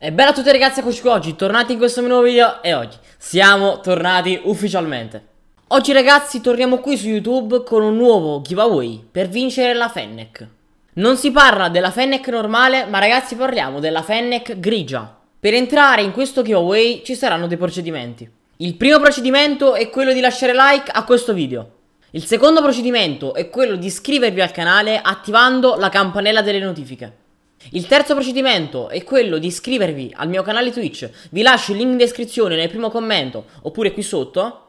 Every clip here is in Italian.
E bella a tutti ragazzi, eccoci qui oggi, tornati in questo nuovo video e oggi siamo tornati ufficialmente Oggi ragazzi torniamo qui su YouTube con un nuovo giveaway per vincere la Fennec Non si parla della Fennec normale, ma ragazzi parliamo della Fennec grigia Per entrare in questo giveaway ci saranno dei procedimenti Il primo procedimento è quello di lasciare like a questo video il secondo procedimento è quello di iscrivervi al canale attivando la campanella delle notifiche. Il terzo procedimento è quello di iscrivervi al mio canale Twitch, vi lascio il link in descrizione nel primo commento oppure qui sotto.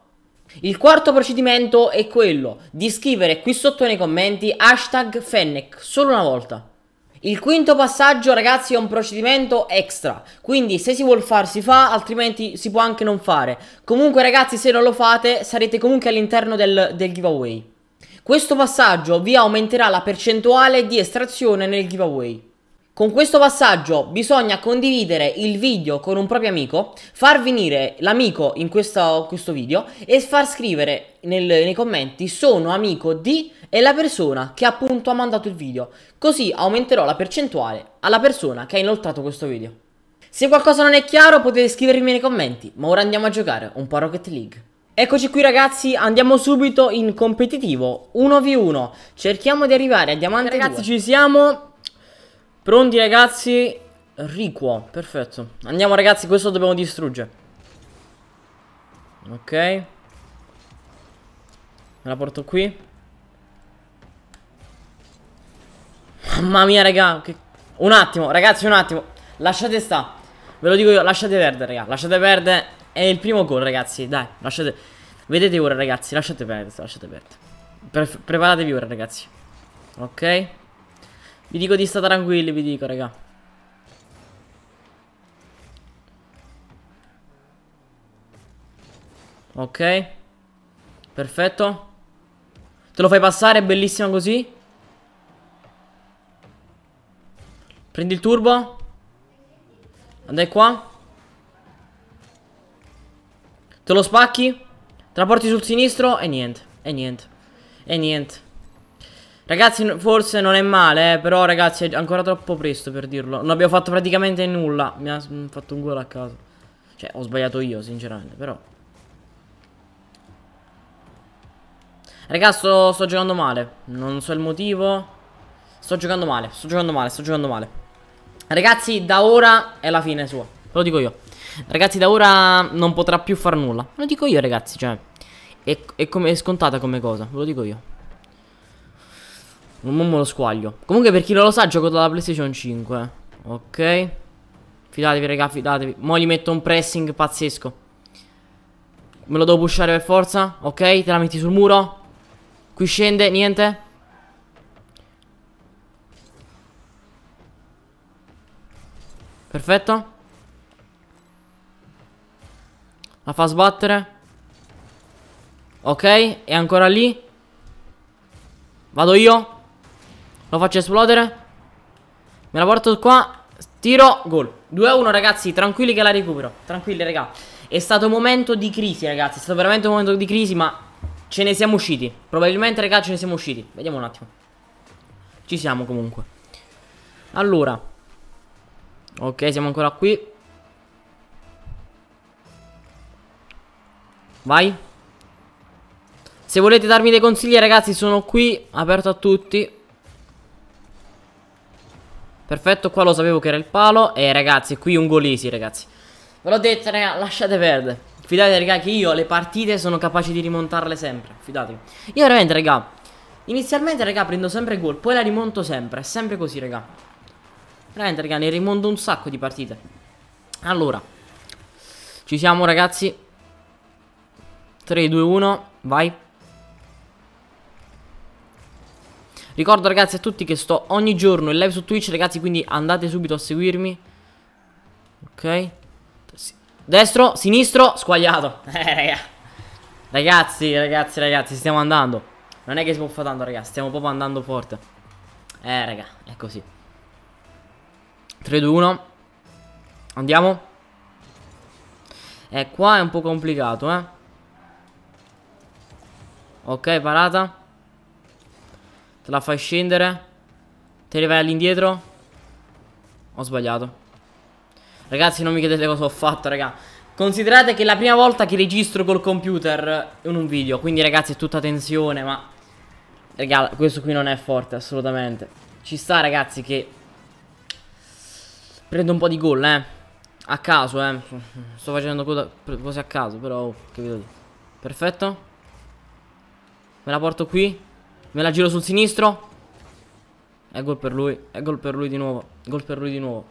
Il quarto procedimento è quello di scrivere qui sotto nei commenti hashtag Fennec solo una volta. Il quinto passaggio ragazzi è un procedimento extra, quindi se si vuol fare si fa, altrimenti si può anche non fare. Comunque ragazzi se non lo fate sarete comunque all'interno del, del giveaway. Questo passaggio vi aumenterà la percentuale di estrazione nel giveaway. Con questo passaggio bisogna condividere il video con un proprio amico, far venire l'amico in questo, questo, video e far scrivere nel, nei commenti sono amico di e la persona che appunto ha mandato il video. Così aumenterò la percentuale alla persona che ha inoltrato questo video. Se qualcosa non è chiaro potete scrivermi nei commenti, ma ora andiamo a giocare un po' Rocket League. Eccoci qui ragazzi, andiamo subito in competitivo 1v1 Cerchiamo di arrivare a diamante ragazzi, 2 Ragazzi ci siamo Pronti ragazzi? Riquo, perfetto. Andiamo ragazzi, questo lo dobbiamo distruggere. Ok. Me la porto qui. Mamma mia raga, che... Un attimo, ragazzi, un attimo. Lasciate sta. Ve lo dico io, lasciate perdere, raga. Lasciate perdere. È il primo gol, ragazzi. Dai, lasciate... Vedete ora, ragazzi, lasciate perdere, lasciate perdere. Pre preparatevi ora, ragazzi. Ok. Vi dico di stare tranquilli, vi dico, raga. Ok. Perfetto. Te lo fai passare, è bellissima così. Prendi il turbo. Andai qua. Te lo spacchi. Te la porti sul sinistro e niente. E niente. E niente. Ragazzi, forse non è male, eh, però ragazzi è ancora troppo presto per dirlo. Non abbiamo fatto praticamente nulla. Mi ha mm, fatto un gol a caso. Cioè, ho sbagliato io, sinceramente, però. Ragazzi, sto, sto giocando male. Non so il motivo. Sto giocando male, sto giocando male, sto giocando male. Ragazzi, da ora è la fine sua. Ve lo dico io. Ragazzi, da ora non potrà più far nulla. lo dico io, ragazzi, cioè. È, è, come, è scontata come cosa, ve lo dico io. Non me lo squaglio. Comunque per chi non lo sa gioco dalla PlayStation 5. Ok. Fidatevi raga, fidatevi. Mo gli metto un pressing pazzesco. Me lo devo pushare per forza. Ok, te la metti sul muro. Qui scende, niente. Perfetto. La fa sbattere. Ok, è ancora lì. Vado io. Lo faccio esplodere Me la porto qua Tiro, gol 2-1 ragazzi, tranquilli che la recupero Tranquilli raga È stato un momento di crisi ragazzi È stato veramente un momento di crisi ma ce ne siamo usciti Probabilmente raga ce ne siamo usciti Vediamo un attimo Ci siamo comunque Allora Ok siamo ancora qui Vai Se volete darmi dei consigli ragazzi sono qui Aperto a tutti Perfetto, qua lo sapevo che era il palo. E ragazzi, qui un golisi, ragazzi. Ve l'ho detto, ragazzi, lasciate perdere. Fidate, ragazzi, che io le partite sono capace di rimontarle sempre. Fidatevi. Io veramente, raga, inizialmente, raga, prendo sempre gol, poi la rimonto sempre. È sempre così, raga. Veramente, raga, ne rimonto un sacco di partite. Allora. Ci siamo, ragazzi. 3, 2, 1, vai. Ricordo ragazzi a tutti che sto ogni giorno in live su Twitch ragazzi quindi andate subito a seguirmi Ok Destro, sinistro, squagliato Eh raga Ragazzi, ragazzi, ragazzi stiamo andando Non è che si può fare tanto ragazzi Stiamo proprio andando forte Eh raga, è così 3, 2, 1 Andiamo eh, qua è un po' complicato eh Ok, parata Te la fai scendere. Te ne vai all'indietro. Ho sbagliato. Ragazzi, non mi chiedete cosa ho fatto, raga. Considerate che è la prima volta che registro col computer in un video. Quindi, ragazzi, è tutta tensione, ma... Raga, questo qui non è forte, assolutamente. Ci sta, ragazzi, che... Prendo un po' di gol, eh. A caso, eh. Sto facendo cose a caso, però... Oh, capito? Perfetto. Me la porto qui. Me la giro sul sinistro. È gol per lui. È gol per lui di nuovo. Gol per lui di nuovo.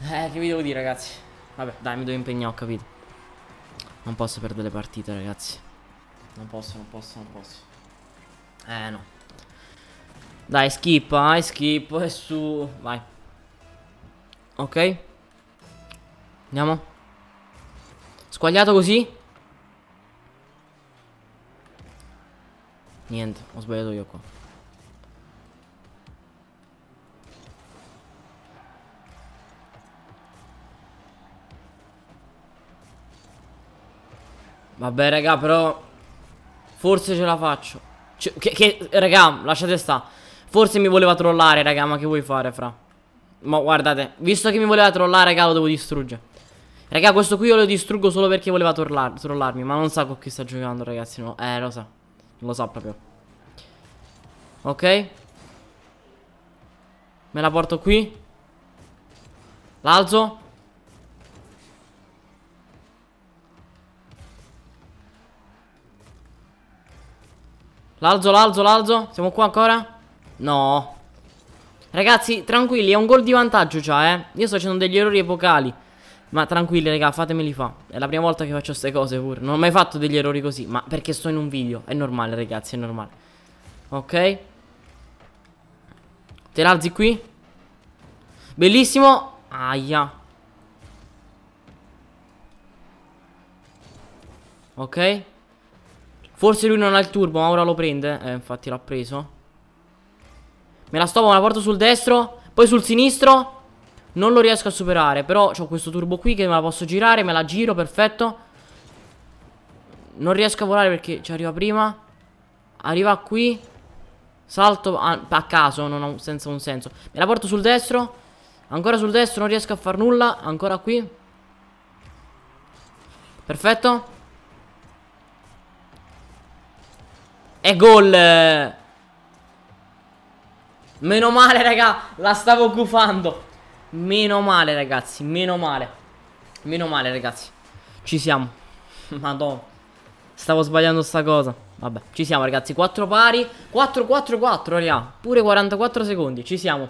Eh, che vi devo dire, ragazzi? Vabbè, dai, mi devo impegnare, ho capito. Non posso perdere le partite, ragazzi. Non posso, non posso, non posso. Eh, no. Dai, skip, vai, eh, skip, e su. Vai. Ok. Andiamo. Squagliato così. Niente, ho sbagliato io qua. Vabbè, raga, però... Forse ce la faccio. C cioè, che, che, raga, lasciate sta. Forse mi voleva trollare, raga, ma che vuoi fare, fra? Ma guardate, visto che mi voleva trollare, raga, lo devo distruggere. Raga, questo qui io lo distruggo solo perché voleva trollar trollarmi, ma non sa con chi sta giocando, ragazzi, no. Eh, lo sa. So lo sa proprio Ok Me la porto qui L'alzo L'alzo, l'alzo, l'alzo Siamo qua ancora? No Ragazzi, tranquilli, è un gol di vantaggio già, eh Io sto facendo degli errori epocali ma tranquilli raga fatemeli fa È la prima volta che faccio queste cose pure Non ho mai fatto degli errori così Ma perché sto in un video È normale ragazzi è normale Ok Te l'alzi qui Bellissimo Aia Ok Forse lui non ha il turbo ma ora lo prende Eh infatti l'ha preso Me la sto ma la porto sul destro Poi sul sinistro non lo riesco a superare Però ho questo turbo qui che me la posso girare Me la giro, perfetto Non riesco a volare perché ci arriva prima Arriva qui Salto a, a caso Non ha senza un senso Me la porto sul destro Ancora sul destro non riesco a far nulla Ancora qui Perfetto E gol Meno male raga La stavo gufando Meno male ragazzi, meno male Meno male ragazzi Ci siamo Madonna Stavo sbagliando sta cosa Vabbè, ci siamo ragazzi 4 pari 4, 4, 4 raga Pure 44 secondi, ci siamo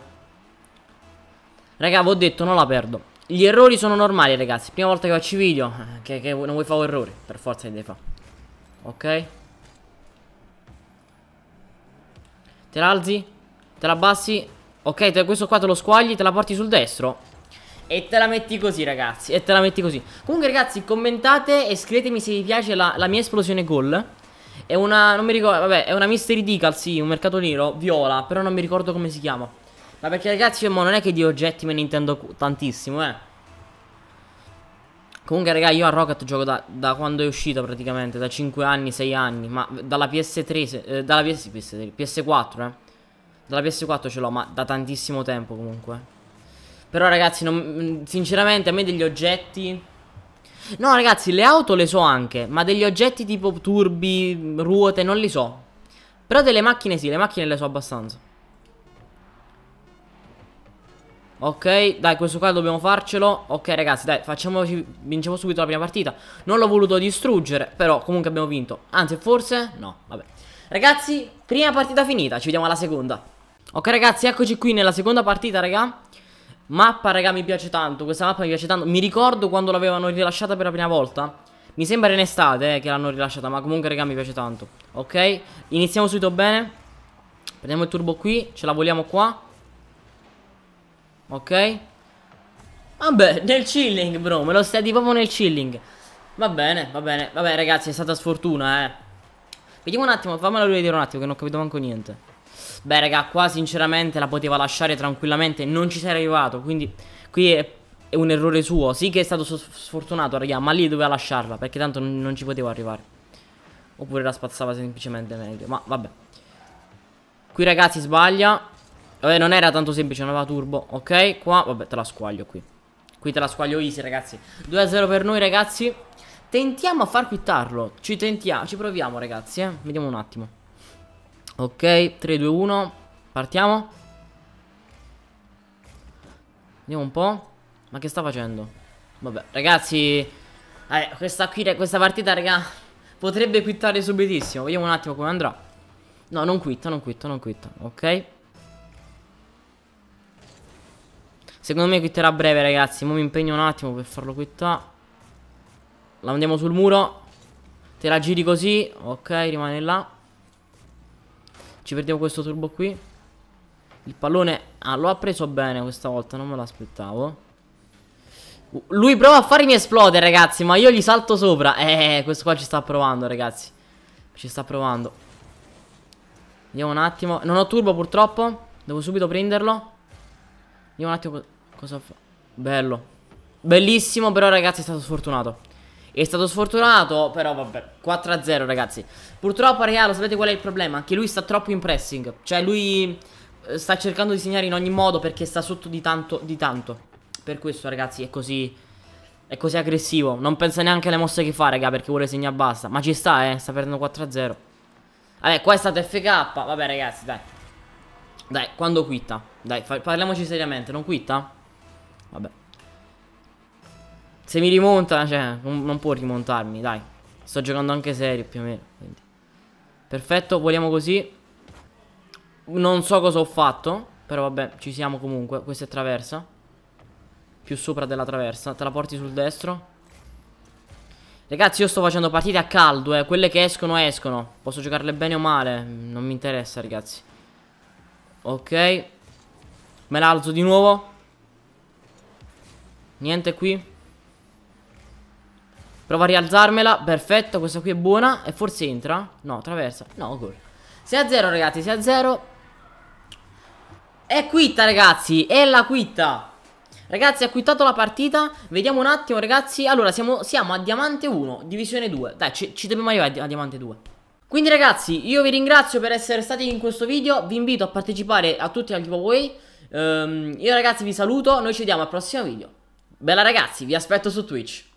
Raga, vi ho detto, non la perdo Gli errori sono normali ragazzi Prima volta che faccio video eh, Che, che non vuoi fare un errore Per forza che devi fare Ok Te la alzi Te la abbassi Ok, te, questo qua te lo squagli, te la porti sul destro. E te la metti così ragazzi E te la metti così Comunque ragazzi commentate e scrivetemi se vi piace la, la mia esplosione gol È una, non mi ricordo, vabbè È una mystery decal, sì, un mercato nero Viola, però non mi ricordo come si chiama Ma perché ragazzi io mo non è che di oggetti me ne intendo tantissimo, eh Comunque raga io a Rocket gioco da, da quando è uscito praticamente Da 5 anni, 6 anni Ma dalla PS3, eh, dalla PS, PS3, PS4 eh dalla PS4 ce l'ho, ma da tantissimo tempo comunque. Però ragazzi, non, mm, sinceramente a me degli oggetti... No ragazzi, le auto le so anche, ma degli oggetti tipo turbi, ruote, non li so. Però delle macchine sì, le macchine le so abbastanza. Ok, dai, questo qua dobbiamo farcelo. Ok, ragazzi, dai, facciamoci. Vinciamo subito la prima partita. Non l'ho voluto distruggere, però comunque abbiamo vinto. Anzi, forse no, vabbè. Ragazzi, prima partita finita, ci vediamo alla seconda. Ok ragazzi, eccoci qui nella seconda partita, raga. Mappa, raga, mi piace tanto. Questa mappa mi piace tanto. Mi ricordo quando l'avevano rilasciata per la prima volta. Mi sembra in estate eh, che l'hanno rilasciata, ma comunque, raga, mi piace tanto. Ok? Iniziamo subito bene. Prendiamo il turbo qui, ce la vogliamo qua. Ok? Vabbè, nel chilling, bro. Me lo stai di proprio nel chilling. Va bene, va bene. Vabbè, ragazzi, è stata sfortuna, eh. Vediamo un attimo, fammelo rivedere un attimo, che non ho capito manco niente. Beh, raga, qua sinceramente la poteva lasciare tranquillamente. Non ci sei arrivato. Quindi, qui è, è un errore suo. Sì che è stato sfortunato, raga, ma lì doveva lasciarla. Perché tanto non, non ci poteva arrivare. Oppure la spazzava semplicemente meglio. Ma vabbè. Qui, ragazzi, sbaglia. Vabbè, eh, non era tanto semplice, non aveva turbo. Ok, qua, vabbè, te la squaglio qui. Qui te la squaglio easy, ragazzi. 2-0 per noi, ragazzi. Tentiamo a far quittarlo. Ci tentiamo, ci proviamo, ragazzi, eh. Vediamo un attimo. Ok, 3, 2, 1. Partiamo. Vediamo un po'. Ma che sta facendo? Vabbè, ragazzi. Eh, questa, qui, questa partita, raga, potrebbe quittare subitissimo. Vediamo un attimo come andrà. No, non quitta, non quitta, non quitta. Ok. Secondo me quitterà breve, ragazzi. Mo mi impegno un attimo per farlo quittare. La mandiamo sul muro. Te la giri così. Ok, rimane là. Ci perdiamo questo turbo qui. Il pallone... Ah, lo ha preso bene questa volta, non me l'aspettavo. Lui prova a farmi esplodere, ragazzi, ma io gli salto sopra. Eh, questo qua ci sta provando, ragazzi. Ci sta provando. Vediamo un attimo. Non ho turbo, purtroppo. Devo subito prenderlo. Vediamo un attimo cosa fa. Bello. Bellissimo, però, ragazzi, è stato sfortunato. È stato sfortunato, però vabbè, 4-0 ragazzi. Purtroppo Realo, sapete qual è il problema? Che lui sta troppo in pressing. Cioè lui eh, sta cercando di segnare in ogni modo perché sta sotto di tanto, di tanto. Per questo ragazzi è così... È così aggressivo. Non pensa neanche alle mosse che fa, raga, perché vuole segnare basta. Ma ci sta, eh. Sta perdendo 4-0. Vabbè, qua è stato FK. Vabbè, ragazzi, dai. Dai, quando quitta? Dai, parliamoci seriamente. Non quitta? Vabbè. Se mi rimonta, cioè, non, non, può rimontarmi, dai. Sto giocando anche serio, più o meno. Quindi. Perfetto, vogliamo così. Non so cosa ho fatto, però vabbè, ci siamo comunque. Questa è traversa. Più sopra della traversa. Te la porti sul destro. Ragazzi, io sto facendo partite a caldo, eh. Quelle che escono, escono. Posso giocarle bene o male. Non mi interessa, ragazzi. Ok. Me l'alzo di nuovo. Niente qui. Prova a rialzarmela, perfetto, questa qui è buona E forse entra? No, traversa No, gol 6 a 0 ragazzi, 6 a 0 È quitta ragazzi, è la quitta Ragazzi ha quittato la partita Vediamo un attimo ragazzi Allora siamo, siamo a diamante 1, divisione 2 Dai, ci, ci dobbiamo arrivare a diamante 2 quindi ragazzi io vi ringrazio per essere stati in questo video, vi invito a partecipare a tutti al giveaway, um, io ragazzi vi saluto, noi ci vediamo al prossimo video. Bella ragazzi, vi aspetto su Twitch.